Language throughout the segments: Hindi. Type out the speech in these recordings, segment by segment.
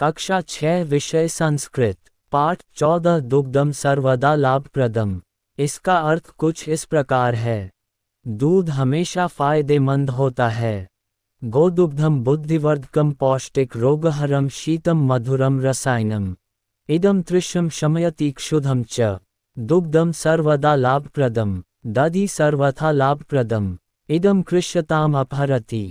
कक्षा छः विषय संस्कृत पाठ चौदह दुग्धम सर्वदा लाभप्रदम इसका अर्थ कुछ इस प्रकार है दूध हमेशा फायदेमंद होता है गोदुग्धम बुद्धिवर्धकम पौष्टिक रोगहरम शीतम मधुरम रसायनम इदम त्रिशम क्षुधम च दुग्धम सर्वदा लाभप्रदम दधि सर्वथा लाभप्रदम इदम कृष्यताम अपहरति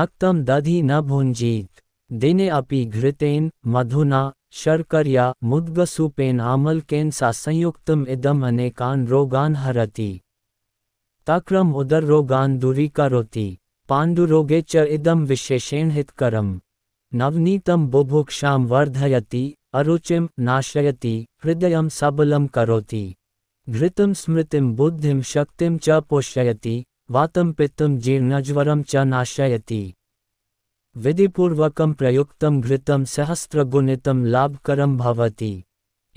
नक्तम दधि न भुंजीत देने अपि घृतेन मधुना शर्करया मुद्गसूपेन आमलकेन सा संयुक्तम इदम अनेकान रोगान हरति तक्रम उदर रोगान दूरी करोति पांडुरोगे च इदम विशेषेण हितकरम नवनीतम बुभुक्षा वर्धयति अरुचिम नाशयति हृदय सबलम करोति घृतम स्मृतिम बुद्धिम शक्तिम च पोषयति वातम पित्तम जीर्णज्वरम च नाशयति विधिपूर्वकम प्रयुक्तम घृतम सहस्त्र लाभ करम भवती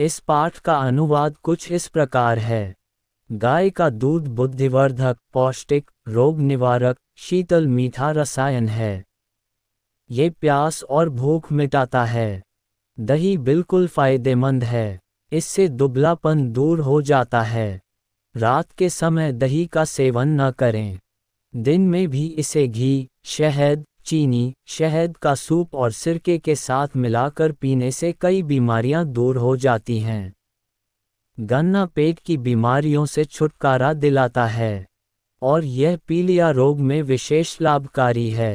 इस पाठ का अनुवाद कुछ इस प्रकार है गाय का दूध बुद्धिवर्धक पौष्टिक रोग निवारक शीतल मीठा रसायन है ये प्यास और भूख मिटाता है दही बिल्कुल फायदेमंद है इससे दुबलापन दूर हो जाता है रात के समय दही का सेवन न करें दिन में भी इसे घी शहद चीनी शहद का सूप और सिरके के साथ मिलाकर पीने से कई बीमारियां दूर हो जाती हैं गन्ना पेट की बीमारियों से छुटकारा दिलाता है और यह पीलिया रोग में विशेष लाभकारी है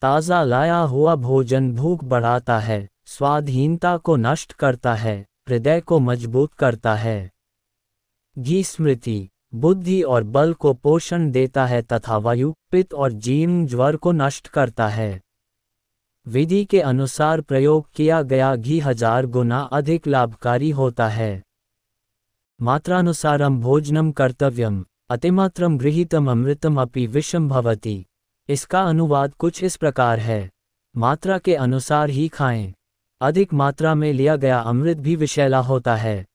ताज़ा लाया हुआ भोजन भूख बढ़ाता है स्वादहीनता को नष्ट करता है हृदय को मजबूत करता है घी स्मृति बुद्धि और बल को पोषण देता है तथा वायु पित्त और जीर्ण ज्वर को नष्ट करता है विधि के अनुसार प्रयोग किया गया घी हजार गुना अधिक लाभकारी होता है मात्रानुसारम भोजनम कर्तव्यम अतिमात्रम गृहितम अमृतम अपि विषम भवती इसका अनुवाद कुछ इस प्रकार है मात्रा के अनुसार ही खाएं अधिक मात्रा में लिया गया अमृत भी विषैला होता है